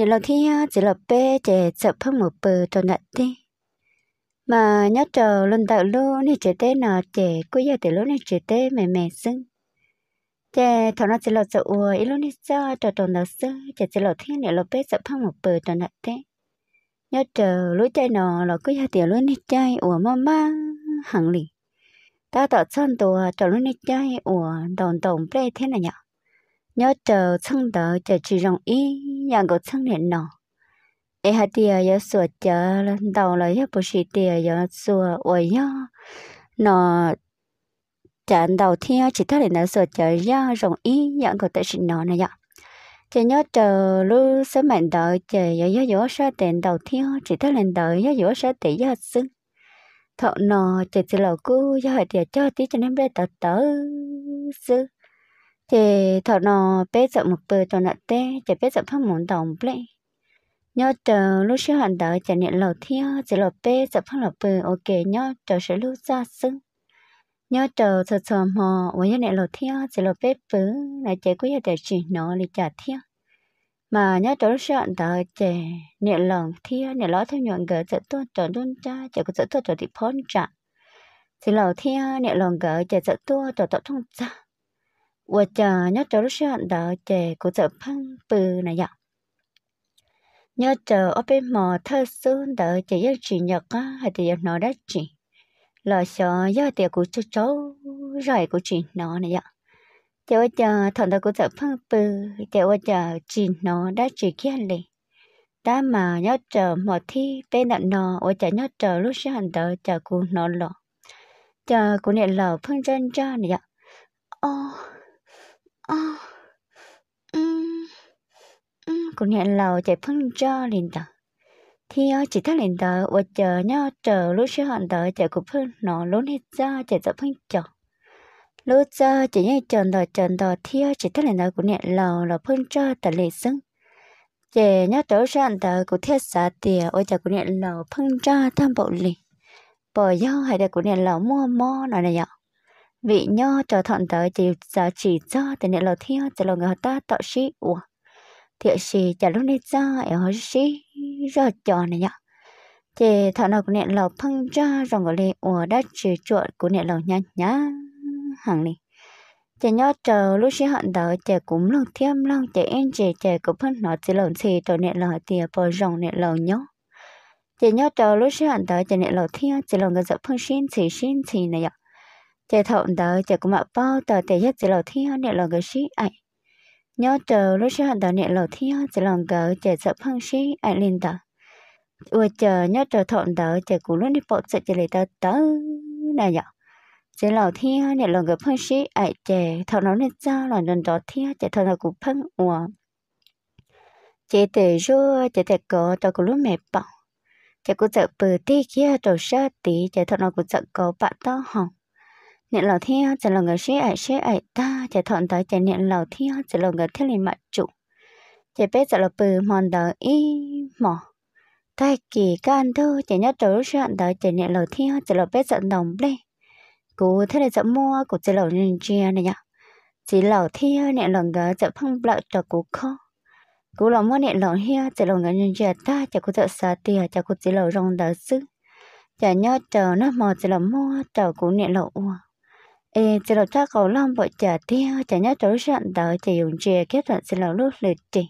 nhớ lần thi ờ, chỉ là bé trẻ chập phong một bờ cho nặng đi mà nhớ chờ lần tạo luôn thì chỉ tê nọ trẻ cứ giờ thì lô này chỉ tê mẹ mẹ sưng trẻ thằng nó chỉ là sợ ua ít lô này cho cho cho nó sưng trẻ chỉ là thi này là bé chập phong một bờ cho nặng thế nhớ chờ lối chơi nọ là cứ giờ thì lô này chơi ua mà mà hằng lì ta tạo chân tùa cho lô này chơi ua đồng đồng bê thế này nhở nhớ chờ chân đỡ chờ chỉ rong ý nhà có chân nè nọ ai hạt tiề giờ sửa chờ đầu là giờ bố sĩ tiề giờ sửa ôi nhớ nọ trận đầu tiên chỉ thấy là sửa chờ giờ rong ý nhà có tới sinh nọ này vậy nhớ chờ lu sớm mạnh đợi chờ giờ giờ giờ sẽ tiền đầu tiên chỉ thấy là đợi giờ giờ sẽ tỷ giờ xưng thọ nọ chỉ chỉ lầu cú giờ hạt tiề cho tí cho nên bé tớ tớ xưng thì thọ nó bé sợ một bờ thọ nọ tê chỉ bé sợ phong muốn đồng ple nhớ chờ lúc xưa hành đạo chỉ niệm lầu thia chỉ lầu bé sợ phong lầu bờ ok nhớ chờ sẽ lưu ra sưng nhớ chờ sợ sợ mò với nhớ niệm lầu thia chỉ lầu bé bờ lại chỉ quý để chỉ nó để trả thia mà nhớ chờ lúc xưa hành đạo chỉ niệm lòng thia niệm lót theo nhuận gỡ sợ tuôn trở tuôn cha chỉ có sợ tuôn trở thì phón trả chỉ lầu thia niệm lòng gỡ chỉ sợ tuôn trở tọt thông trả chờ chờ chờ đã đã này ạ ở bên thơ xuân nó nó nó sợ cháu kia liền 我家要找是很大姐，我这胖不那样。要找我被毛特松的，这要吃药啊，还得要拿得吃。老小要得我就找，让我吃拿那样。这我家躺到我这胖不，这我家吃拿得吃起来。ta mà nhớ chờ một thi bên đạn nó ở chờ nhớ chờ lúc sẽ hẳn đỡ chả cú nó lọ chờ cú niệm lọ phương chân cha này ạ ô ơ ờ, ừm ừm lầu chạy phân cho liền tờ thì ờ, chỉ thắt liền tờ và chờ nhau chờ lúc sẽ hận tờ chạy cục phân nó lốn hết ra chạy tập phân cho lúc giờ chỉ như chờ tờ chờ tờ thì ờ, chỉ thắt liền tờ của hẹn lầu là phân cho tờ lệ sưng chỉ nhớ trở ra tờ của thiết xã tiền, ôi chờ của hẹn lầu phân cho tham bộ liền bỏ dâu hay là của hẹn lầu mua mò nó này nhở vị nho trở thọn tới chỉ giờ chỉ do thì nên là theo chỉ là người ta tọa sĩ ủa thiệt sĩ chả lúc này ra ở họ sĩ ra trò này nhở thì thọ nào cũng niệm lầu phăng ra rồi gọi lên ủa đã chỉ chuột cũng niệm lầu nhá nhá hàng này chị nho chờ lúc sĩ hận đó chị cũng lòng thêm lòng chị yên chị chị cũng phân nó chỉ lòng xì rồi niệm lầu thì bò rồng niệm lầu nhớ chị nho chờ lúc sĩ hận đó chị niệm lầu thêm chỉ lòng người dập phân xin xì xin xì này nhở Chè thộn đó chè cũng mạo bao tờ tè nhất chỉ lầu thi hơn nè lầu gỡ xí ảnh. Nhớ chờ lúc xí hẳn đó nè lầu thi hơn chỉ lầu gỡ chè sợ phăng xí ảnh lên tờ. Ua chờ nhớ chờ thộn đó chè cũng lúc đi bộ sợ chè lấy tờ tớ nè nhở. Chè lầu thi hơn nè lầu gỡ phăng xí ảnh chè thộn nó lên ra là nên đó thi chè thộn là cũng phăng ua. Chè tè rua chè tè có tờ cũng lúc mẹ bỏng. Chè cũng sợ bờ tí kia trầu sơ tí chè thộn nó cũng sợ có bạn to hỏng nè lầu thiên chỉ là người sĩ ải sĩ ải ta chỉ thuận tới chỉ nè lầu thiên chỉ là người thiết lý mặt trụ chỉ biết chỉ là bự mòn đỡ y mỏ tại kỳ can thư chỉ nhớ trở chuyện tới chỉ nè lầu thiên chỉ là biết giận đồng lên cú thế là giận mua của chỉ lầu nên chia này nhở chỉ lầu thiên nè lầu người chỉ phong lợi cho cú khó cú lầu mua nè lầu hia chỉ lầu người nên chia ta chỉ cú tự xa tiền chỉ cú chỉ lầu rong đỡ sức chỉ nhớ trở nó mò chỉ là mua trở cú nè lầu uống ê chỉ là cha cầu long vợ chả tiêu, chả nhớ chỗ trận đỡ chỉ dùng chè kết trận chỉ là lúc lịch chỉ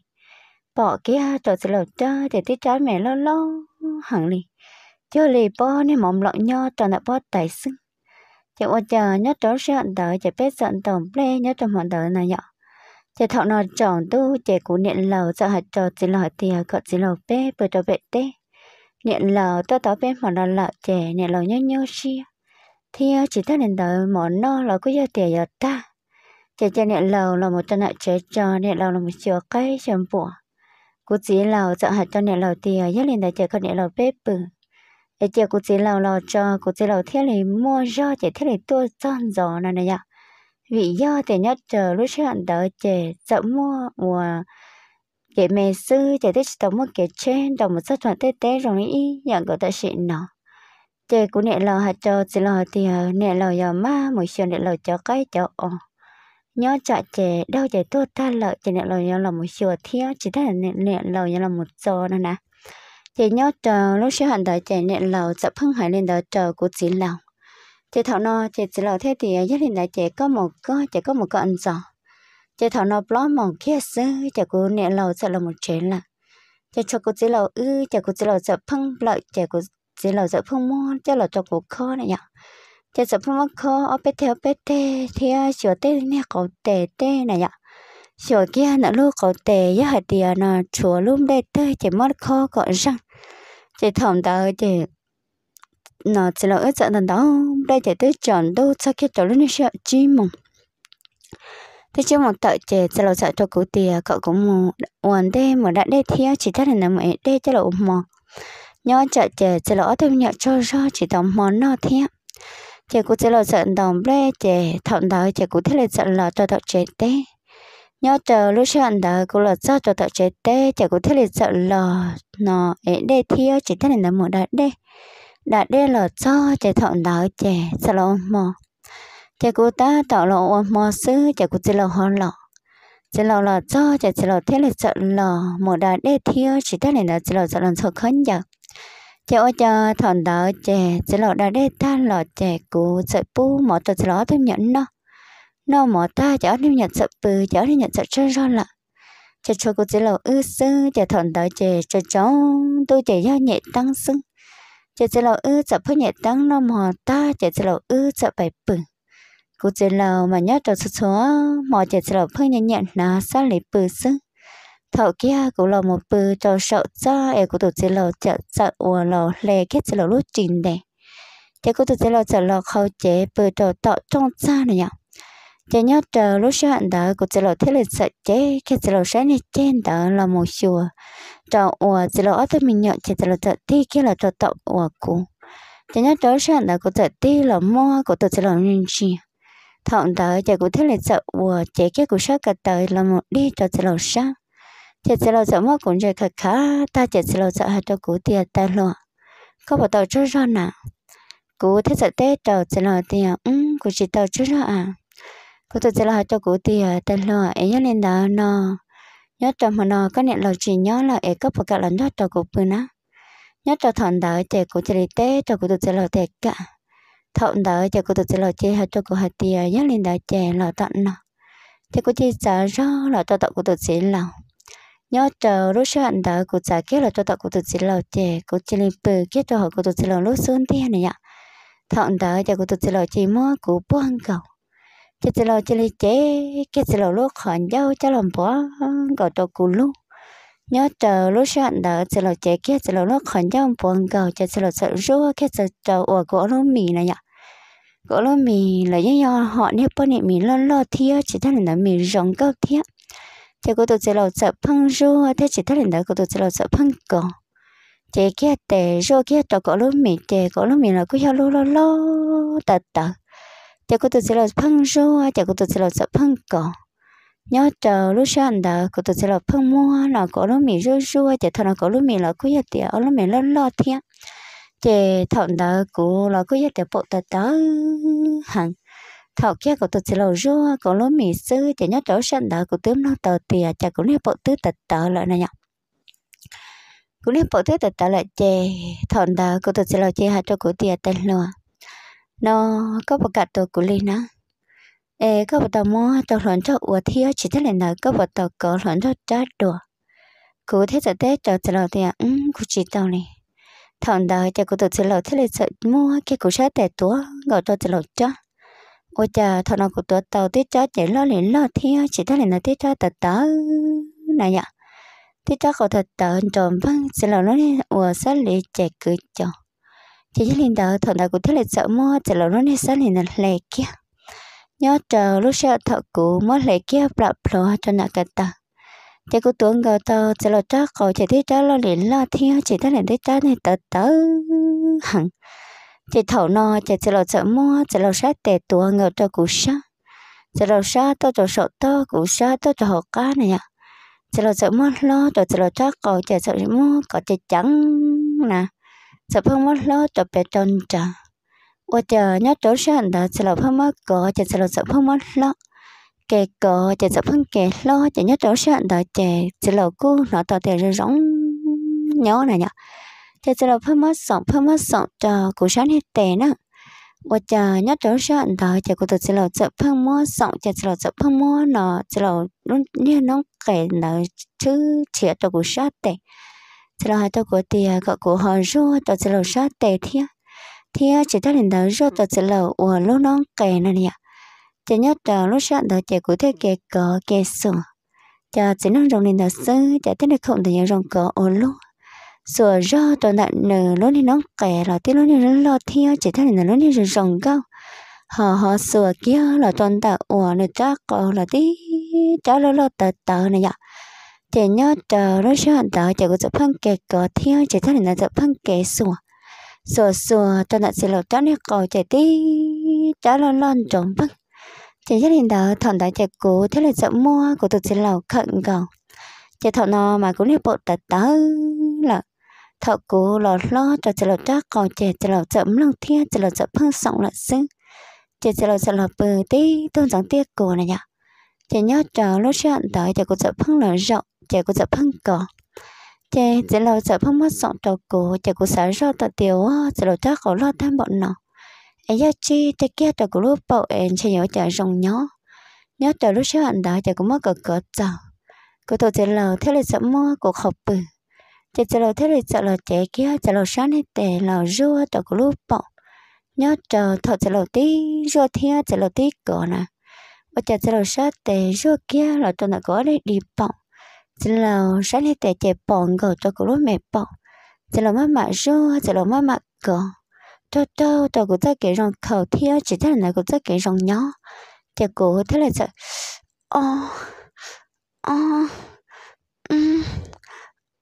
bỏ kia tổ chỉ là cha để tí trái mẹ lo lo hẳn lì cho lì bo nên mộng lọ nho tròn đã bo tài xưng chỉ vợ chả nhớ chỗ trận đỡ chỉ biết trận tổng ple nhớ trong hoàn đỡ này nhở chỉ thọ nó tròn tu chỉ cú niệm lầu sợ hạt trò chỉ là tiền cọ chỉ là bé bờ trò bệ tê niệm lầu tao tao bé mà nó lợ chè niệm lầu nhớ nhớ xia thì à, chỉ ta nên đợi món nó là cứ giờ tiền giờ ta chỉ cho nên lầu là một trận lại chế cho nên lầu là một chiều cây chấm bùa cú chỉ lầu chọn hạt cho nên lầu tiền nhất lên đại chế con nên lầu bếp bự để chế cú chỉ lầu lò cho cú chỉ lầu thiết lấy mua do chế thiết lấy tua tròn gió này này ạ vì do thì nhất chờ lúc chọn đợi chế chọn mua mùa chế mè sư chế thích tổng một cái trên tổng một sát thuận tê tê rồi ý nhận của ta xịn nó chế của nè lò hạt cho chỉ lò thì ờ, nè lò giờ má mỗi chiều nè lò cho cái cho nhớ chọn chế đâu chế tốt tha lợi chế nè lò giờ là mỗi chiều thiếu chỉ thế nè nè lò giờ là một giờ nữa nè chế nhớ chờ lúc xưa hẳn đó chế nè lò sẽ phân hải lên đó chờ của chỉ lò chế thảo nó chế chỉ lò thế thì gia đình đại chế có một có chế có một cái ăn giò chế thảo nó blog một kia sư chế của nè lò sẽ là một chế là chế cho cô chỉ lò ư chế của chỉ lò sẽ phân lợi chế của chỉ là sợ phong mô chắc là cho cổ khó này nhỉ, chắc sợ phong mô khó ở bên theo bên tê thì sửa tê nè cổ tê tê này nhỉ, sửa kia nữa lúc cổ tê giá hạt tiền nó chùa lúc đây tê chỉ mất khó còn răng chỉ thầm tờ chỉ nó chỉ là ước sợ thần đó đây chỉ tới chọn đâu sao khi chỗ lên sẽ chi mong thế chứ một tợ chè sẽ là sợ cho cụ tìa cậu cũng muốn, uẩn đê mà đã đê thia chỉ thấy là nằm ở đê cho là ủng mò nhớ chợ chè chè lỡ thêm nhẹ cho do chỉ tổng món nó thế chè cũng chè lỡ sợ tổng bê chè thọn đời chè cũng thế là sợ lỡ cho tọt chè tê nhớ chờ lúc sợ đời cũng lỡ cho cho tọt chè tê chè cũng thế là sợ lỡ nó ấy đê thiếu chỉ thế là một đại đê đại đê lỡ cho chè thọn đời chè sợ lỡ mò chè cũng ta tạo lỡ mò sư chè cũng chè lỡ hòn lỡ chỉ là là cho chỉ chỉ là thế là sợ là một đà đê thiếu chỉ thế này là chỉ là sợ là sợ khấn giặc cho chờ thằng đó trẻ chế lọ đã để ta lọ trẻ cũ sợ bu mỏ tật lọ thêm nhẫn nó nó mỏ ta chở thêm nhẫn sợ bự chở thêm nhẫn sợ chơi ra lạ cho cho cô chế lọ ư sư cho thằng đó trẻ cho cháu tôi trẻ do nhẹ tăng sưng cho chế lọ ư sợ phơi nhẹ tăng nó mỏ ta trẻ chế lọ ư sợ bảy bự cô chế lọ mà nhớ cho số số mỏ trẻ chế lọ phơi nhẹ nhẹ nó sao lấy bự sưng thọ kia cũng là một bữa cho sợ cho em cũng tụt chỉ là chợ sợ ủa là lè kết chỉ lò lúc trình này thế cũng tụt chỉ là chợ lò khâu chế bữa cho tọ trong xa này nhở thế nhớ chờ lúc sáng hạn đó cũng chỉ là thế là sợ chế kết chỉ lò sáng này trên đó là một chùa cho ủa chỉ lò ở đây mình nhận chỉ lò chợ thi kia là cho tọ ủa cũng thế nhớ chờ sáng đó cũng chợ thi là mua cũng tụt chỉ lò nhân chi thọn tới chạy cũng thế là sợ ủa chế cái cũng sát cả tới là một đi cho chợ lò sáng chết sẽ lâu sợ mất cũng rất khá khá ta chết sẽ lo sợ hai đôi cú tiền ta lo có bảo tàu chơi ra nè cú thế sợ tết tàu sẽ lo tiền ừ cú chỉ tàu chơi ra à cú tôi sẽ lo hai đôi cú tiền ta lo ấy nhớ lên đó nó nhớ trong mà nó có niệm lâu chỉ nhớ là ấy có bảo cả là nhớ tàu cú bự nè nhớ tàu thằng đó chị cú chỉ tết tàu cú tôi sẽ lo tết cả thằng đó chị cú tôi sẽ lo chơi hai đôi cú hai tiền nhớ lên đó chị lo tận nó chị cú chỉ sợ ra là tàu tàu cú tôi sẽ lo nhớ chờ lúc sau anh đợi cụ trả kết là cho tao cụ tự chỉ lầu chè cụ chỉ lên bờ kết cho họ cụ tự chỉ lầu lúc xuống thế này ạ thọ anh đợi cho cụ tự chỉ lầu chỉ mua cụ buông ăn cầu chỉ chỉ lầu chỉ lên chế kết chỉ lầu lúc khỏi dâu cho làm bỏ gọi cho cụ lúc nhớ chờ lúc sau anh đợi chỉ lầu chế kết chỉ lầu lúc khỏi dâu bỏ ăn cầu chỉ chỉ lầu sợ rúa kết chỉ chờ ở gỗ lúc mì này ạ gỗ lúc mì là do họ nếp bao nhiêu mì lo lo thiê chỉ thằng là mì rong câu thiê chỉ có tôi sẽ lầu sợ phăng rô thế chỉ thắt lên đó tôi sẽ lầu sợ phăng cổ chỉ kia tệ rô kia trò có lúc mình chỉ có lúc mình là cứ theo lo lo lô tờ tờ thế cô tôi sẽ lầu phăng rô chỉ có tôi sẽ lầu sợ phăng cổ nhớ chờ lúc sáng đó cô tôi sẽ lầu phăng mua là có lúc mình rô rô chỉ thằng là có lúc mình là cứ theo tiền lúc mình lo lo thế chỉ thằng đó cô là cứ theo tiền bộ tờ tờ hẳn thọ kia của tôi sẽ lầu rua có lúa mì sư thì nhớ chỗ sân đó của tướng nó tờ tìa chả cũng nếp bộ tứ tật tờ lại này nhở cũng nếp bộ tứ tật tờ lại chè thọn đó của tôi sẽ lầu chè hạt cho của tìa tên lùa nó có một cả tổ của linh nó ê có một tàu mua cho lợn cho ủa thiếu chỉ thế này nữa có một tàu có lợn cho trái đùa cứ thế giờ tết cho tụt lầu tìa ừ cũng chỉ tàu này thọn đó chả của tôi sẽ lầu thế này sợ mua cái cũng sẽ tẻ túa gọi cho tụt lầu cho ô cha thọ nó của tuột tàu tiết cho chỉ lo liền lo thi chỉ thấy là tiết cho tờ tớ này nhở tiết cho cậu thật tờ trộm văng sẽ là nó đi ủa sát lì chạy cười cho chỉ thấy liền tờ thọ nó của thế là sợ mua chỉ là nó đi sát liền là lệ kia nhớ chờ lúc sau thọ của mới lệ kia bạc lọ cho nó cả tờ chỉ có tuấn gạo tờ chỉ là cho cậu chỉ tiết cho lo liền lo theo chỉ thấy là tiết cho này tờ tớ hẳn chị thấu nó chị chỉ lo sợ mua chị lo sát tệ tua ngờ cho cú sa chị lo sa to cho sợ to cú sa to cho họ cá này nhở chị lo sợ mua lo cho chị lo chắc cầu chị sợ mua có chị trắng nè sợ không mua lo cho bé tròn trà ôi trời nhớ chỗ sáng đó chị lo không mất cỏ chị lo sợ không mất lo kẻ cò chị sợ không kẻ lo chị nhớ chỗ sáng đó chị chị lo cô nó tỏ thể rỗng nhớ này nhở thế cho là phơm mất sống phơm mất sống cho cụ sáng hết tệ nữa và chờ nhớ trở ra anh đó chờ cô tôi sẽ là chợ phơm mua sống chờ sẽ là chợ phơm mua nó sẽ là luôn như nó kể nó chứ chia cho cụ sát tệ sẽ là hai tôi của tiền gọi cụ họ rô cho sẽ là sát tệ thi, thi chỉ ta lên đó rồi cho sẽ là ủa lúc nó kể này nhỉ chỉ nhớ chờ lúc sáng đó chờ cụ thế kể cỡ kể sửa chờ chỉ nó rồng lên đó sư chờ thế này không thì nhớ rồng cỡ ủa luôn sửa rơ tờ nặng nở lối đi nó kẻ là tí lối đi nó lo theo chỉ thấy là lối đi rồi rồng cao họ họ sửa kia là toàn tạ ủa này cha có là tí cha lo lo tờ tờ này nhở chỉ nhớ chờ nó sẽ hẳn tờ chỉ có chụp phăng kẻ có theo chỉ thấy là chụp phăng kẻ sửa sửa sửa tờ nặng sẽ lột cha này có chỉ tí cha lo lo trống phăng chỉ thấy là thằng đại chỉ cố thế là chậm mua của tụi sẽ lầu khẩn cầu chỉ thọ nó mà cũng đi bộ tờ tờ là thợ cố lo lo cho chợ lợp trác còn chè chợ lợp chậm lăng thiên chợ lợp chậm phăng sọng lợn xưng chè chợ lợp chợ lợp bờ tí tôn giáng tiết cổ này nhở chè nhớ trò lúc chọn tới chè cô chợ phăng lợn rộng chè cô chợ phăng cỏ chè chợ lợp chợ phăng mất sọng trò cổ chè cô sáng rau tạt tiêu chợ lợp chắc còn lo thêm bọn nó ấy giờ chi chè kia trò cổ lúc bậu em chè nhớ chờ rồng nhó nhớ chờ lúc chọn tới chè cô mất cờ cờ chợ cô tổ chè lợp thế là chợ mua cô học bự chỉ chờ lâu thế rồi chờ lâu trẻ kia chờ lâu sáng hết để lâu rua tàu của lúc bọn nhớ chờ thọ chờ lâu tí rua thia chờ lâu tí cửa nè bây giờ chờ lâu sáng để rua kia là tôi đã có đây đi bọn chờ lâu sáng hết để trẻ bọn gầu tàu của lúc mẹ bọn chờ lâu má mạ rua chờ lâu má mạ cửa cho cho tàu của ta kể rằng khẩu thia chỉ thế là của ta cái rằng nhớ trẻ của thế là chờ ô ờ, ô ừ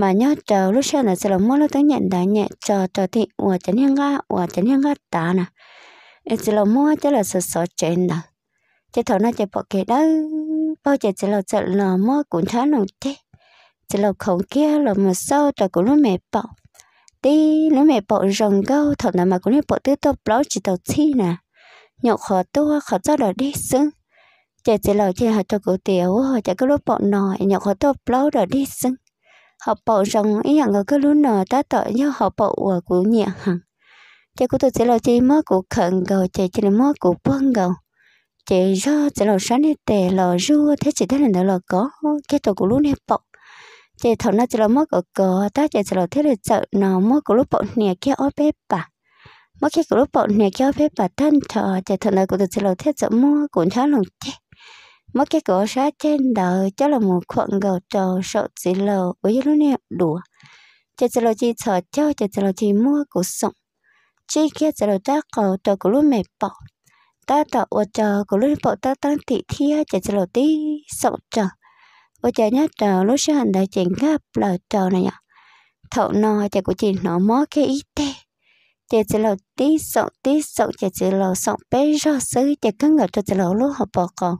mà nhớ chờ lúc sau là sẽ là mua lúc tới nhận đã nhẹ chờ chờ thì ủa chân hang ga ủa chân hang ga ta nè em sẽ là mua chứ là sợ sợ trên nè chứ thầu nó chỉ bỏ cái đó bao giờ chỉ là sợ là mua cũng thá nồng thế chỉ là không kia là mà sau trời cũng lúc mẹ bỏ đi lúc mẹ bỏ rồng gâu thầu nào mà cũng lúc bỏ tứ tô blog chỉ tàu chi nè nhậu khó tua khó cho là đi xứng chỉ chỉ là chạy hạt cho cổ tiểu chỉ có lúc bỏ nồi nhậu khó tua blog đỡ đi xứng họ bảo rằng ý hàng cứ luôn nở ta tỏ như họ bảo ở của nhẹ hàng chỉ có tôi sẽ là chỉ mất của khẩn gầu chỉ chỉ là mất của quân gầu chỉ do chỉ là sáng đi tè là rua thế chỉ thế là là có cái tôi của luôn này bảo chỉ thằng nó chỉ là mất của cờ ta chỉ là thế là sợ nó mất của lúc bảo nè kia ở bếp bà mất cái của lúc bảo nè kia ở bếp bà thân thờ chỉ thằng nó của tôi chỉ là thế sợ mua của khá lòng thế mất cái cổ sát trên đời cho là một khoảng gầu trò sợ chỉ lờ với những lúc này đùa cho chỉ lờ chỉ sợ cho chỉ chỉ lờ chỉ mua cuộc sống chỉ kia chỉ lờ chắc cầu trò của lúc mệt bỏ ta tạo ở trò của lúc bỏ ta tăng thị thia chỉ chỉ lờ tí sợ trò ở trò nhá trò lúc sẽ hành đại chuyện gặp là trò này nhở thọ nò chỉ của chị nó mó cái ý tê chỉ chỉ lờ tí sợ tí sợ chỉ chỉ lờ sợ bé rõ sứ chỉ cắn ngờ cho chỉ lờ lúc họ bỏ còn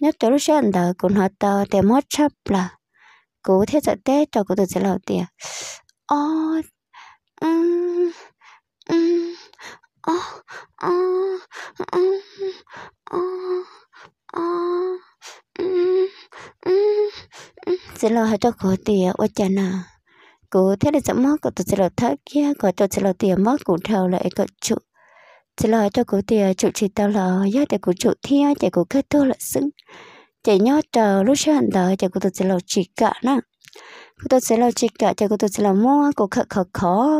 nhất chỗ lúc sáng đó cũng họ tờ để mất chấp là cố thế giờ té cho cú từ sẽ lầu tiền ô um um ô ô um ô ô um um sẽ lầu hết cho cú tiền ô chà nà cố thế là chậm mất cú từ sẽ lầu thắt kia cú từ sẽ lầu tiền mất cú thầu lại cú chụp sẽ là cho cụ tiền chủ chỉ tao là do để cụ chủ thiên để cụ kết thúc là xứng chạy nhớ chờ lúc sáng đợi chạy của tôi sẽ lầu chỉ cả nè cô tôi sẽ lầu chỉ cả chạy của tôi sẽ lầu mua cô khờ khờ khó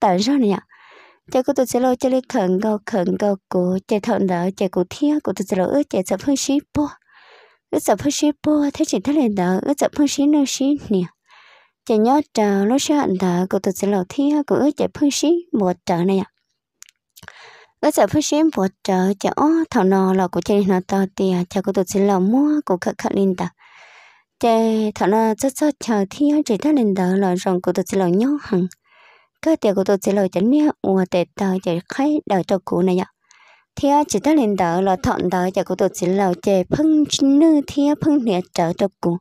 tại sao nè, chạy của tôi sẽ lầu chạy đi khẩn cầu khẩn cầu cô chạy thận đợi chạy của thiếu của tôi sẽ lầu ước chạy sập hơi ship po ước sập hơi ship po thế chỉ thế lên đợi ước sập hơi ship nơi ship nè chạy nhớ chờ lúc sáng đợi của tôi sẽ lầu thiếu của ước chạy hơi ship một trở này ạ bây giờ phải xem bộ trợ chả thảo nọ là của trên nó to thì à, chả có tổ chức là mua của khắc khắc lên ta chơi thảo nọ rất rất chờ thi chỉ ta lên đó là rồng của tổ chức là nhau hằng cái tiền của tổ chức là chấn nhé ủa tiền tờ chỉ khai đợi cho cụ này ạ thì chỉ ta lên đó là thọn đó chả có tổ chức là chơi phăng nữ thì phăng nửa trợ cho cụ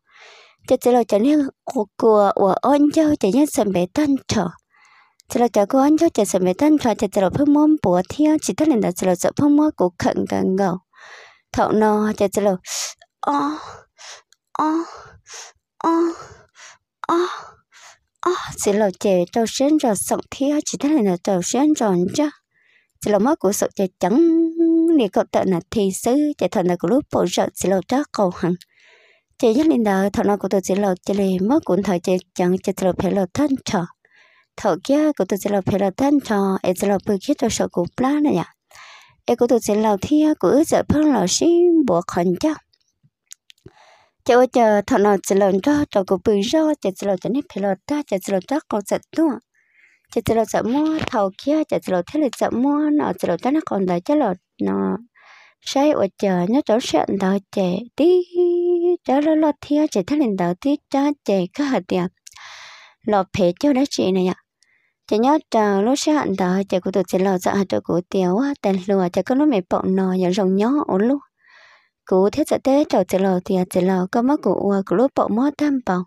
chơi chỉ là chấn nhé của của ủa ôn cháu chỉ nhất sân bé tan trở chúng ta cháu cô anh cho chị sợ mấy tân cho chị chỉ là phương môn bố theo chỉ tất lên đó chỉ là sợ phương môn của khẩn cả ngầu thọ nó chị chỉ là ô ô ô ô ô chỉ là chị trâu sen rồi sống theo chỉ tất lên đó trâu sen rồi chứ chỉ là mất của sợ chị chẳng nè cậu tận là thì sư chị thọ là của lúc bố sợ chỉ là cho cầu hằng chị nhất lên đó thọ nó của tôi chỉ là chị là mất của thời chị chẳng chị là phải là thân trở thở kia của tôi sẽ là phải là tan cho, em sẽ là bự kia cho sợ của plá này nhỉ em của tôi sẽ là thi, của ước giờ phân là xin bộ khẩn chắc chờ ơi chờ thọ nó sẽ lần cho trò của bự rau chờ sẽ là cho nên phải là ta chờ sẽ là chắc còn sẽ tua chờ sẽ là sợ mua thầu kia chờ sẽ là thế là sợ mua nó sẽ là ta nó còn lại chờ là nó say ở chờ nhớ chỗ sẹn đó chè tí chớ là lo thi, chè thế lên đó tí chớ chè cái hạt tiệp lọp phê cho đó chị này ạ chỉ nhớ chờ lúc sẽ hạn đó chỉ có tổ chức lò dạ cho cổ tiếu á tên lùa chỉ có lúc mẹ bọng nò nhớ rồng nhó ổ lúc cụ thế giờ tế trò chỉ lò thì chỉ lò có mất cụ ua cụ lúc bọng mất tham bọng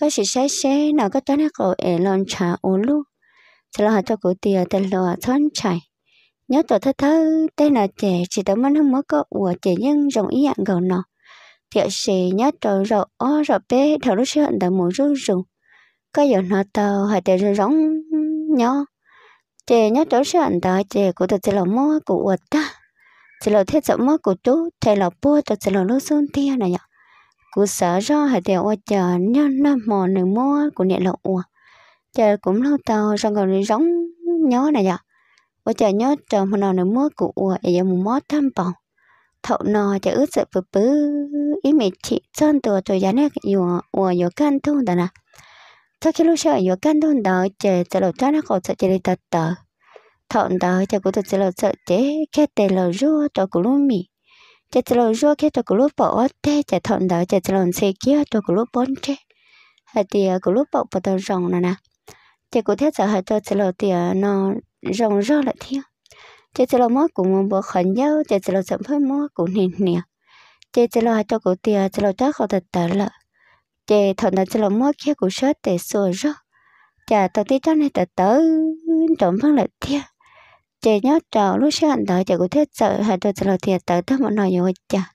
có sự sai sai nào có cho nó cổ ẻ lon trà ổ lúc chỉ lò hạt cho cổ tiêu tên lùa thoáng chảy nhớ tổ thơ thơ tên là trẻ chỉ tớ mất không mất có ua trẻ nhưng rồng ý dạng gầu nó thiệt sĩ nhớ tổ rộ o rộ bê thầu lúc sẽ hạn đó mù rú rùng cái giờ nó tàu hay để rồi rong nhó chị nhớ chỗ sẽ ăn tàu chị của tôi chị là mua của ột ta chị là thế sợ mua của chú thầy là bua tôi chị là lúc xuống tia này nhở của sợ do hay để ột chờ nhớ nó mò nửa mua của nhẹ là ua chờ cũng lâu tàu xong rồi rong nhó này nhở ủa chờ nhớ chờ một nó nửa mua của ua để giờ mua mót tham bồng thọ nọ chờ ướt sợ bự bự ý mẹ chị chân tùa tôi giá nè dù ua dù can thu đó nè ถ้าคิดูเชื่ออยู่กันโดนดาวเจจะลอดจ้าหน้าเขาจะเจริญตัดต่อถอนดาวจะกูจะเจริญเจจแค่เตลรู้ตัวกูรู้มีจะจะจริญรู้แค่ตัวกูรู้ปอดเตจะถอนดาวจะเจริญเสกี้ตัวกูรู้ปนเจเเดียกูรู้ปอดปอดร้องนะนะ จะกูเทีย้จะหาตัวเจลอญเตียนอนร้องร้องละที่จะเจลอญมอกูมันบ่ขันยาวจะเจริญสัมผัสมอกูเหนียวจะเจริญหาตัวกูเตียจะเจริญเจ้าเขาตัดต่อละ chị thằng đó cho là mua kia của sớt để sửa rồi chả tao tí cho này tao tớ trộm phân lại thiệt chị nhớ trò lúc sáng anh đó chả của thiết sợ hai đôi cho là thiệt tớ thăm một nồi nhiều chả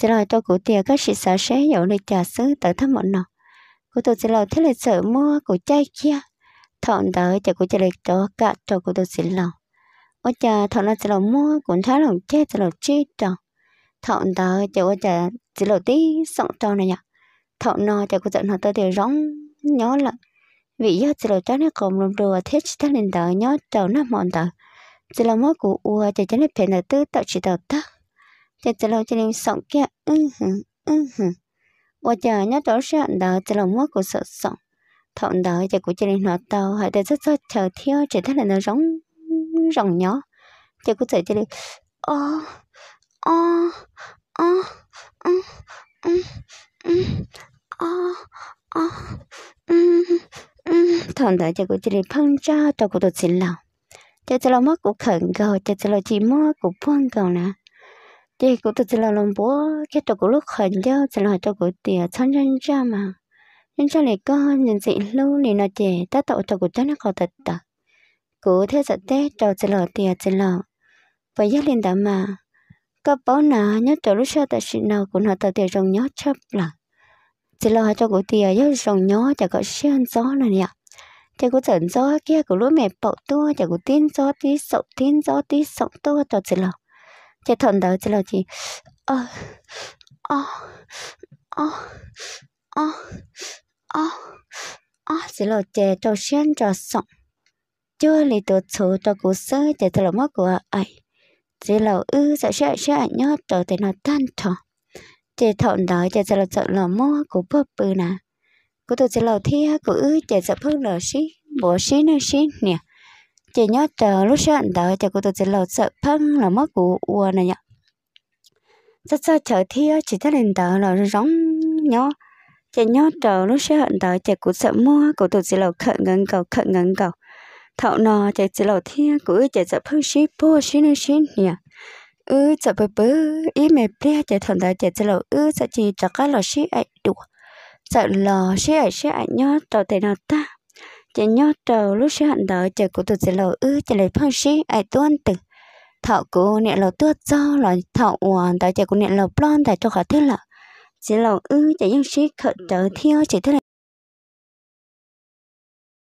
cho là tôi của thiệt các sĩ sợ sẽ dẫu này chả xứ tớ thăm một nồi của tôi sẽ là thế là sợ mua của chay kia thọn đó chả của chả là cho cả cho của tôi sẽ là ôi chả thọn là sẽ là mua của thái lòng chết sẽ là chi trò thọn đó chả của chả sẽ là tí sống trò này nhỉ thọ no chạy của tận họ tới thì rong nhớ là vì do chỉ là cháu nó còn làm đồ thiết chỉ thân tờ nhớ cháu nó mòn tờ chỉ là mỗi cụ ua chạy cháu nó phải là tứ tạo chỉ tờ ta chạy chỉ là cho nên sống kia ưng hừ ưng hừ ua chờ nhớ cháu sẽ ăn tờ chỉ là mỗi cụ sợ sống thọ tờ chạy của chỉ nên họ tàu hãy tới rất rất chờ theo chỉ thằng là nó rong rong nhớ chạy của chạy chỉ nên ô ô ô ô ô 아, 음, 음, 던다 자고 지리 펑자 자고도 질러. 제절로 먹고 건거, 제절로 지 먹고 펑거나. để cô tự là lòng cái tổ của lúc khẩn giao chỉ là tổ của tiền nhân ra mà nhân cho này có nhân dị lâu này nó trẻ ta tổ tổ của cha nó có thật ta cố thế giật té tổ chỉ là tiền chỉ là và gia đình mà các bảo nà nhớ tổ lúc sau ta xin nào cũng họ ta tiền nhớ chấp là chỉ lo cho cô tiề gió sòng nhó chả có xuyên gió này nè chả có chẩn gió kia của lúa mẹ bậu tua chả có tin gió tí sậu tin gió tí sậu tua cho chỉ lo chả thần đó chỉ lo chỉ ơ ơ ơ ơ ơ ơ chỉ lo chả cho xuyên cho sọng chưa lì tổ số cho cô sơ chả thằng mất của ai chỉ lo ư ừ, sợ sợ sợ nhớ trở thành nó tan thọ chị thọn đó chị sẽ là chọn lò mua của bơ bự nè của tôi sẽ lò thi ha của ư chị sẽ phước lò xí bỏ xí nữa xí nè chị nhớ chờ lúc sợ đó chị của tôi sẽ lò sợ phân là mất của ua này nhở rất sợ chờ thi chị sẽ lên tờ là rong nhó chị nhớ chờ lúc sợ đó chị cũng sợ mua của tôi sẽ lò khẩn ngân cầu khẩn ngân cầu thọ nò chị sẽ lò thi của ư chị sẽ phước xí bỏ xí nữa xí nè ư chợ bơ bơ ý mẹ bia chạy thằng ta chạy chợ lâu ư chợ chỉ chợ cá lò xí ấy đủ chợ lò xí ấy xí ấy nhớ tàu tệ nào ta chạy nhớ tàu lúc xí hẳn đó chạy của tụi chợ lâu ư chạy lấy phong xí ấy tuân tử thọ của nẹ lò tuốt do lò thọ hoàn đó chạy của nẹ lò plon tại cho khả thiết lợ, chỉ lâu ư chạy những xí khẩn trở theo chỉ thế này